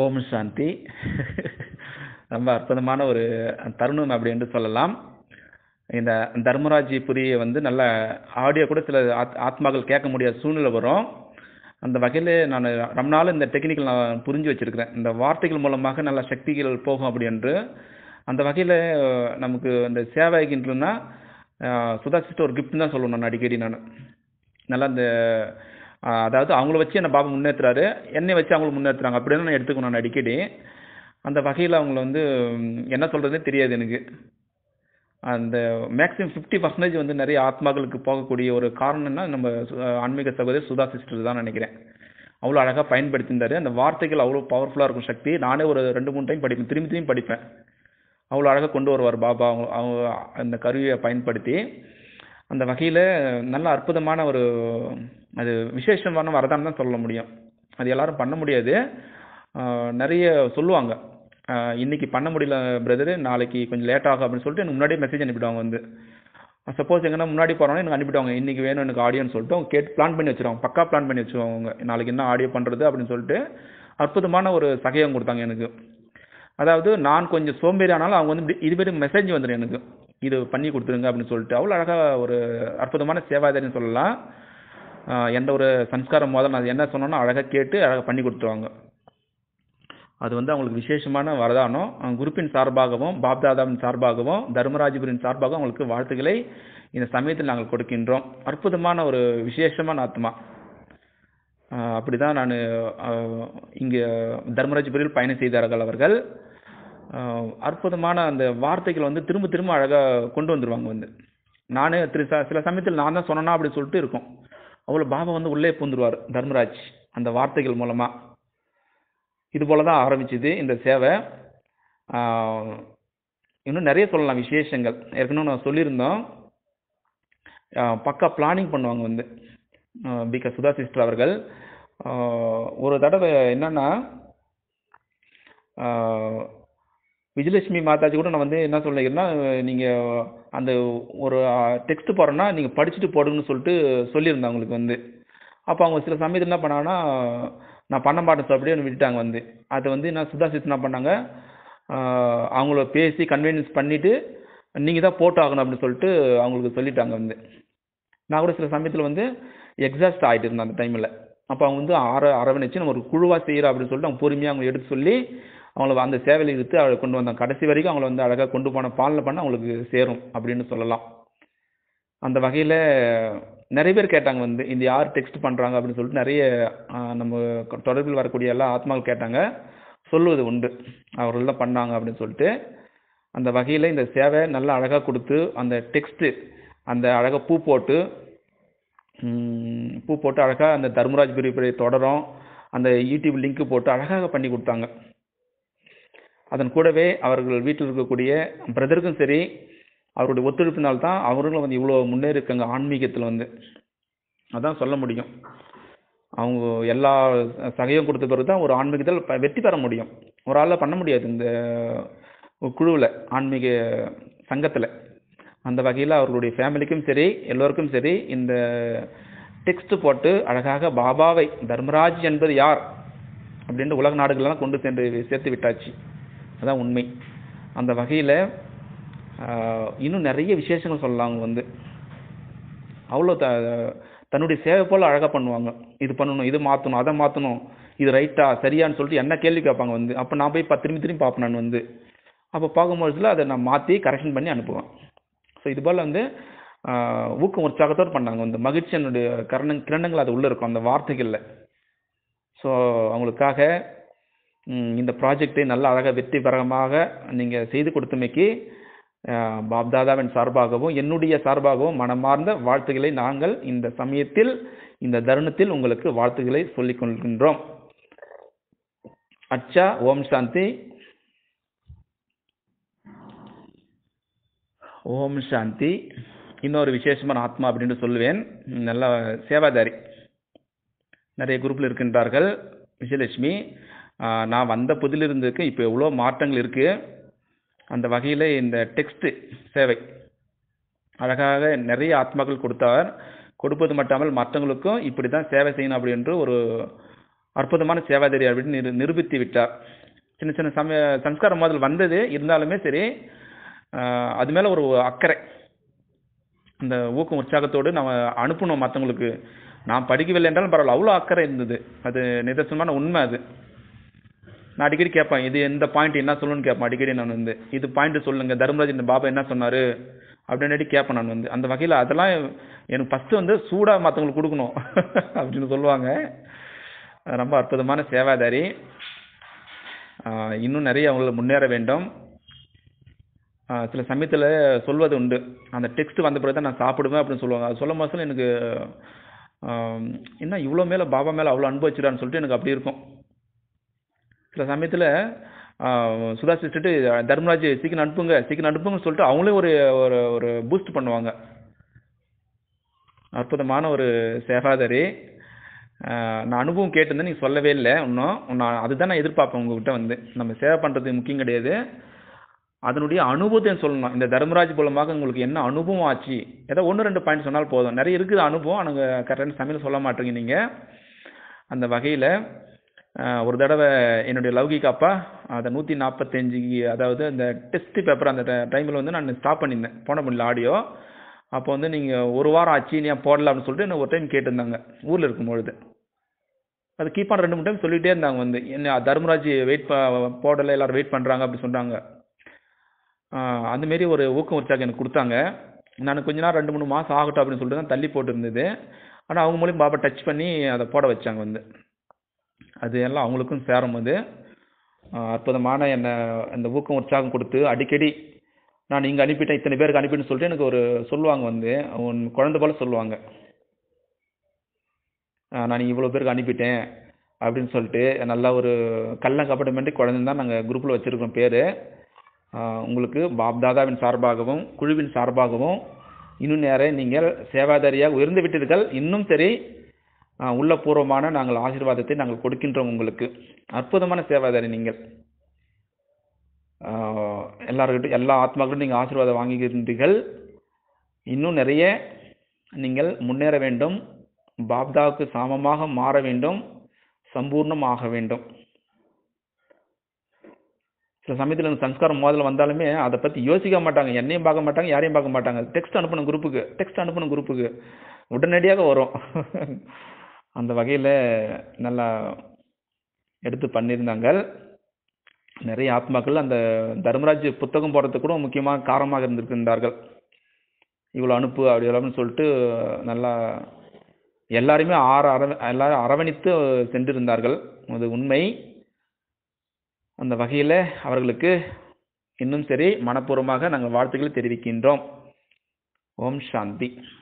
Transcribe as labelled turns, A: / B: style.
A: ஓம் சாந்தி ரொம்ப அற்புதமான ஒரு தருணம் அப்படி என்று சொல்லலாம் இந்த தர்மராஜ் புரிய வந்து நல்ல ஆடியோ கூட சில ஆத்மாக்கள் கேட்க முடியாத சூழ்நிலை வரும் அந்த வகையில் நான் ரொம்ப நாள் இந்த டெக்னிக்கல் நான் புரிஞ்சு வச்சுருக்கிறேன் இந்த வார்த்தைகள் மூலமாக நல்ல சக்திகள் போகும் அப்படி என்று அந்த வகையில் நமக்கு அந்த சேவாகின்றனா சுதாசிட்டு ஒரு கிஃப்ட் தான் சொல்லணும் நான் அடிக்கடி நான் நல்லா அந்த அதாவது அவங்கள வச்சு என்னை பாபா முன்னேற்றுறாரு என்னை வச்சு அவங்கள முன்னேற்றுறாங்க அப்படின்னு நான் எடுத்துக்கணும் நான் அடிக்கடி அந்த வகையில் அவங்கள வந்து என்ன சொல்கிறதுனே தெரியாது எனக்கு அந்த மேக்ஸிமம் ஃபிஃப்டி பர்சன்டேஜ் வந்து நிறைய ஆத்மாக்களுக்கு போகக்கூடிய ஒரு காரணம்னா நம்ம ஆன்மீக சகோதரி சுதா சிஸ்டர் தான் நினைக்கிறேன் அவ்வளோ அழகாக பயன்படுத்தியிருந்தாரு அந்த வார்த்தைகள் அவ்வளோ பவர்ஃபுல்லாக இருக்கும் சக்தி நானே ஒரு ரெண்டு மூணு டைம் படிப்பேன் திரும்பி திரும்பி படிப்பேன் அவ்வளோ அழகாக கொண்டு வருவார் பாபா அவங்க அவங்க அந்த கருவியை பயன்படுத்தி அந்த வகையில் நல்ல அற்புதமான ஒரு அது விசேஷமான வரதான்னு தான் சொல்ல முடியும் அது எல்லாரும் பண்ண முடியாது நிறைய சொல்லுவாங்க இன்னைக்கு பண்ண முடியல பிரதரு நாளைக்கு கொஞ்சம் லேட் ஆகும் அப்படின்னு சொல்லிட்டு எனக்கு முன்னாடியே மெசேஜ் அனுப்பிடுவாங்க வந்து சப்போஸ் எங்கன்னா முன்னாடி போகிறோம்னா எனக்கு அனுப்பிடுவாங்க இன்றைக்கி வேணும் எனக்கு ஆடியோன்னு சொல்லிட்டு அவங்க கேட்டு பிளான் பண்ணி வச்சுருவாங்க பக்கா பிளான் பண்ணி வச்சுருவாங்க நாளைக்கு என்ன ஆடியோ பண்ணுறது அப்படின்னு சொல்லிட்டு அற்புதமான ஒரு சகையம் கொடுத்தாங்க எனக்கு அதாவது நான் கொஞ்சம் சோம்பேறி ஆனாலும் அவங்க வந்து இது பேருக்கு மெசேஜ் வந்துடும் எனக்கு இது பண்ணி கொடுத்துருங்க அப்படின்னு சொல்லிட்டு அவ்வளோ அழகாக ஒரு அற்புதமான சேவாதாரியம் சொல்லலாம் எந்த ஒரு சம்ஸ்காரம் முதல்ல நான் என்ன சொன்னோன்னா அழகாக கேட்டு அழகாக பண்ணி கொடுத்துருவாங்க அது வந்து அவங்களுக்கு விசேஷமான வரதானம் குருப்பின் சார்பாகவும் பாப்தாதாவின் சார்பாகவும் தர்மராஜபுரின் சார்பாகவும் அவங்களுக்கு வாழ்த்துக்களை இந்த சமயத்தில் நாங்கள் கொடுக்கின்றோம் அற்புதமான ஒரு விசேஷமான ஆத்மா அப்படி தான் நான் இங்கே தர்மராஜபுரியில் பயணம் செய்தார்கள் அவர்கள் அற்புதமான அந்த வார்த்தைகள் வந்து திரும்ப திரும்ப அழகாக கொண்டு வந்துடுவாங்க வந்து நானே திரு சில சமயத்தில் நான் தான் சொன்னேன்னா அப்படி சொல்லிட்டு இருக்கோம் அவ்வளோ பாபா வந்து உள்ளே பூந்துருவார் தர்மராஜ் அந்த வார்த்தைகள் மூலமாக இது போல தான் ஆரம்பிச்சுது இந்த சேவை இன்னும் நிறைய சொல்லலாம் விசேஷங்கள் ஏற்கனவே நான் சொல்லியிருந்தோம் பக்கா பிளானிங் பண்ணுவாங்க வந்து பிகா சுதா சிஸ்டர் அவர்கள் ஒரு தடவை என்னென்னா விஜயலட்சுமி மாதாஜி கூட நான் வந்து என்ன சொல்லிருக்கேன்னா நீங்கள் அந்த ஒரு டெக்ஸ்ட்டு போடுறேன்னா நீங்கள் படிச்சுட்டு போடுங்கன்னு சொல்லிட்டு சொல்லியிருந்தேன் அவங்களுக்கு வந்து அப்போ அவங்க சில சமயத்தில் என்ன பண்ணாங்கன்னா நான் பண்ண மாட்டேன் சார் அப்படியே விட்டுட்டாங்க வந்து அதை வந்து என்ன சுதா சிஸ் என்ன பண்ணாங்க அவங்கள பேசி கன்வீனியன்ஸ் பண்ணிவிட்டு நீங்கள் தான் ஆகணும் அப்படின்னு சொல்லிட்டு அவங்களுக்கு சொல்லிட்டாங்க வந்து நான் கூட சில சமயத்தில் வந்து எக்ஸாஸ்ட் ஆகிட்டு இருந்தேன் அந்த டைமில் அப்போ அவங்க வந்து அற அரவணைச்சு நம்ம ஒரு குழுவாக செய்கிறோம் அப்படின்னு சொல்லிட்டு அவங்க பொறுமையாக அவங்க எடுத்து சொல்லி அவங்கள அந்த சேவையில் இழுத்து அவளை கொண்டு வந்தாங்க கடைசி வரைக்கும் அவங்களை வந்து அழகாக கொண்டு போன பாலில் பண்ண அவங்களுக்கு சேரும் அப்படின்னு சொல்லலாம் அந்த வகையில் நிறைய பேர் கேட்டாங்க வந்து இந்த யார் டெக்ஸ்ட் பண்ணுறாங்க அப்படின்னு சொல்லிட்டு நிறைய நம்ம தொடர்பில் வரக்கூடிய எல்லா ஆத்மாக்கள் கேட்டாங்க சொல்லுவது உண்டு அவர்கள் தான் பண்ணாங்க அப்படின்னு சொல்லிட்டு அந்த வகையில் இந்த சேவை நல்லா அழகாக கொடுத்து அந்த டெக்ஸ்ட்டு அந்த அழகாக பூ போட்டு பூ போட்டு அழகாக அந்த தர்மராஜ் பிரிவுடைய தொடரும் அந்த யூடியூப் லிங்க்கு போட்டு அழகாக பண்ணி கொடுத்தாங்க அதன் கூடவே அவர்கள் வீட்டில் இருக்கக்கூடிய பிரதருக்கும் சரி அவருடைய ஒத்துழைப்பினால் தான் அவர்களும் வந்து இவ்வளோ முன்னேறி இருக்காங்க ஆன்மீகத்தில் வந்து அதான் சொல்ல முடியும் அவங்க எல்லா சகையும் கொடுத்த பிறகு தான் ஒரு ஆன்மீகத்தில் வெற்றி பெற முடியும் ஒரு ஆளில் பண்ண முடியாது இந்த குழுவில் ஆன்மீக சங்கத்தில் அந்த வகையில் அவர்களுடைய ஃபேமிலிக்கும் சரி எல்லோருக்கும் சரி இந்த டெக்ஸ்ட் போட்டு அழகாக பாபாவை தர்மராஜ் என்பது யார் அப்படின்ட்டு உலக நாடுகள்லாம் கொண்டு சென்று சேர்த்து விட்டாச்சு அதான் உண்மை அந்த வகையில் இன்னும் நிறைய விசேஷங்கள் சொல்லலாம் அவங்க வந்து அவ்வளோ த தன்னுடைய சேவை போல் அழகாக பண்ணுவாங்க இது பண்ணணும் இது மாற்றணும் அதை மாற்றணும் இது ரைட்டா சரியான்னு சொல்லிட்டு என்ன கேள்வி கேட்பாங்க வந்து அப்போ நான் போய் பத்து திரும்பி திரும்பி பார்ப்பேன் நான் வந்து அப்போ பார்க்கும்போதுல அதை நான் மாற்றி கரெக்ஷன் பண்ணி அனுப்புவேன் ஸோ இது போல் வந்து ஊக்கம் உற்சாகத்தோடு பண்ணாங்க வந்து மகிழ்ச்சி கரண கிரணங்கள் அது உள்ளே இருக்கும் அந்த வார்த்தைகளில் ஸோ அவங்களுக்காக இந்த ப்ராஜெக்டை நல்ல அழகாக வெற்றிகரமாக நீங்கள் செய்து கொடுத்தமைக்கு பாப்தாதாவின் சார்பாகவும் என்னுடைய சார்பாகவும் மனமார்ந்த வாழ்த்துக்களை நாங்கள் இந்த சமயத்தில் இந்த தருணத்தில் உங்களுக்கு வாழ்த்துக்களை சொல்லிக் கொள்கின்றோம் அச்சா ஓம் சாந்தி ஓம் சாந்தி இன்னொரு விசேஷமான ஆத்மா அப்படின்னு சொல்லுவேன் நல்ல சேவாதாரி நிறைய குரூப்பில் இருக்கின்றார்கள் விஜயலட்சுமி நான் வந்த புதிலிருந்துக்கு இப்போ எவ்வளோ மாற்றங்கள் இருக்குது அந்த வகையில் இந்த டெக்ஸ்ட்டு சேவை அழகாக நிறைய ஆத்மாக்கள் கொடுத்தார் கொடுப்பது மட்டாமல் மற்றவங்களுக்கும் இப்படி தான் சேவை செய்யணும் அப்படின்ற ஒரு அற்புதமான சேவாதிரி அப்படின்னு நிரு நிரூபித்து விட்டார் சின்ன சின்ன சமய சம்ஸ்காரம் முதல் வந்தது இருந்தாலுமே சரி அது மேலே ஒரு அக்கறை அந்த ஊக்கம் உற்சாகத்தோடு நம்ம அனுப்பணும் மற்றவங்களுக்கு நான் படிக்கவில்லை என்றாலும் பரவாயில்ல அவ்வளோ அக்கறை இருந்தது அது நிதர்சனமான உண்மை அது நான் அடிக்கடி கேட்பேன் இது எந்த பாயிண்ட் என்ன சொல்லணும்னு கேட்பேன் அடிக்கடி நான் வந்து இது பாயிண்ட் சொல்லுங்க தர்மராஜ் இந்த பாபா என்ன சொன்னார் அப்படின்னாட்டி கேட்பேன் நான் வந்து அந்த வகையில் அதெல்லாம் எனக்கு ஃபஸ்ட்டு வந்து சூடாக மற்றவங்களுக்கு கொடுக்கணும் அப்படின்னு சொல்லுவாங்க ரொம்ப அற்புதமான சேவாதாரி இன்னும் நிறைய அவங்கள முன்னேற வேண்டும் சில சமயத்தில் சொல்வது உண்டு அந்த டெக்ஸ்ட் வந்த பிறகு தான் நான் சாப்பிடுவேன் அப்படின்னு சொல்லுவாங்க அது சொல்லும் மாதம் எனக்கு என்ன இவ்வளோ மேலே பாபா மேலே அவ்வளோ அனுபவிச்சிடான்னு சொல்லிட்டு எனக்கு அப்படி இருக்கும் சில சமயத்தில் சுதாஷ் சிஸ்டர்ட்டு தர்மராஜ் சீக்கிரம் அனுப்புங்க சீக்கிரம் அனுப்புங்கன்னு சொல்லிட்டு அவங்களே ஒரு ஒரு ஒரு பூஸ்ட் பண்ணுவாங்க அற்புதமான ஒரு சேகாதரி நான் அனுபவம் கேட்டிருந்தேன் நீங்கள் சொல்லவே இல்லை இன்னும் நான் அதுதான் நான் எதிர்பார்ப்பேன் உங்ககிட்ட வந்து நம்ம சேவை பண்ணுறது முக்கியம் கிடையாது அதனுடைய அனுபவத்தை சொல்லணும் இந்த தர்மராஜ் மூலமாக உங்களுக்கு என்ன அனுபவம் ஆச்சு ஏதோ ஒன்று ரெண்டு பாயிண்ட் சொன்னால் போதும் நிறைய இருக்குது அனுபவம் ஆனால் கரெக்டான சமையல் சொல்ல மாட்டேங்க நீங்கள் அந்த வகையில் ஒரு தடவை என்னுடைய லௌகிக் அப்பா அதை நூற்றி நாற்பத்தஞ்சு அதாவது அந்த டெஸ்ட் பேப்பர் அந்த டைமில் வந்து நான் ஸ்டாப் பண்ணியிருந்தேன் போன முடியல ஆடியோ அப்போ வந்து நீங்கள் ஒரு வாரம் ஆச்சு நீ போடலாம் அப்படின்னு சொல்லிட்டு என்ன ஒரு டைம் கேட்டிருந்தாங்க ஊரில் இருக்கும்பொழுது அது கீப் ரெண்டு மூணு டைம் சொல்லிகிட்டே இருந்தாங்க வந்து என்ன தர்மராஜ் வெயிட் போடலை எல்லோரும் வெயிட் பண்ணுறாங்க அப்படி சொன்னாங்க அந்தமாரி ஒரு ஊக்கம் உற்சாகம் எனக்கு கொடுத்தாங்க நான் கொஞ்ச நேரம் ரெண்டு மூணு மாதம் ஆகட்டும் அப்படின்னு சொல்லிட்டு தான் தள்ளி போட்டிருந்தது ஆனால் அவங்க மூலியம் பாபா டச் பண்ணி அதை போட வச்சாங்க வந்து அது எல்லாம் அவங்களுக்கும் சேரும் போது அற்புதமான என்னை அந்த ஊக்கம் உற்சாகம் கொடுத்து அடிக்கடி நான் இங்கே அனுப்பிட்டேன் இத்தனை பேருக்கு அனுப்பின்னு சொல்லிட்டு எனக்கு ஒரு சொல்லுவாங்க வந்து உன் குழந்தை போல் சொல்லுவாங்க நான் இவ்வளோ பேருக்கு அனுப்பிட்டேன் அப்படின்னு சொல்லிட்டு நல்லா ஒரு கள்ளம் கபடமெண்ட்டு குழந்தைன்னு தான் நாங்கள் குரூப்பில் வச்சுருக்கோம் பேர் உங்களுக்கு பாப் தாதாவின் சார்பாகவும் குழுவின் சார்பாகவும் இன்னும் நேரம் நீங்கள் சேவாதாரியாக உயர்ந்து விட்டீர்கள் இன்னும் சரி உள்ளபூர்வமான நாங்கள் ஆசீர்வாதத்தை நாங்கள் கொடுக்கின்றோம் உங்களுக்கு அற்புதமான சேவாதாரி நீங்கள் எல்லாருக்கிட்டும் எல்லா ஆத்மாக்களும் நீங்கள் ஆசீர்வாதம் வாங்குகின்றீர்கள் இன்னும் நிறைய நீங்கள் முன்னேற வேண்டும் பாப்தாவுக்கு சமமாக மாற வேண்டும் சம்பூர்ணம் ஆக வேண்டும் சில சமயத்தில் சம்ஸ்காரம் மோதல் வந்தாலுமே அதை பற்றி யோசிக்க மாட்டாங்க என்னையும் பார்க்க மாட்டாங்க யாரையும் பார்க்க மாட்டாங்க டெக்ஸ்ட் அனுப்பணும் குரூப்புக்கு டெக்ஸ்ட் அனுப்பணும் குரூப்புக்கு உடனடியாக வரும் அந்த வகையில் நல்லா எடுத்து பண்ணியிருந்தாங்க நிறைய ஆத்மாக்கள் அந்த தர்மராஜ் புத்தகம் போடுறதுக்கு கூட முக்கியமாக காரணமாக இருந்திருக்கின்றார்கள் இவ்வளோ அனுப்பு அப்படி எல்லாம்னு சொல்லிட்டு நல்லா எல்லாருமே ஆற அர எல்லாரும் அரவணித்து சென்றிருந்தார்கள் அது உண்மை அந்த வகையில் அவர்களுக்கு இன்னும் சரி மனப்பூர்வமாக நாங்கள் வாழ்த்துக்களை தெரிவிக்கின்றோம் ஓம் சாந்தி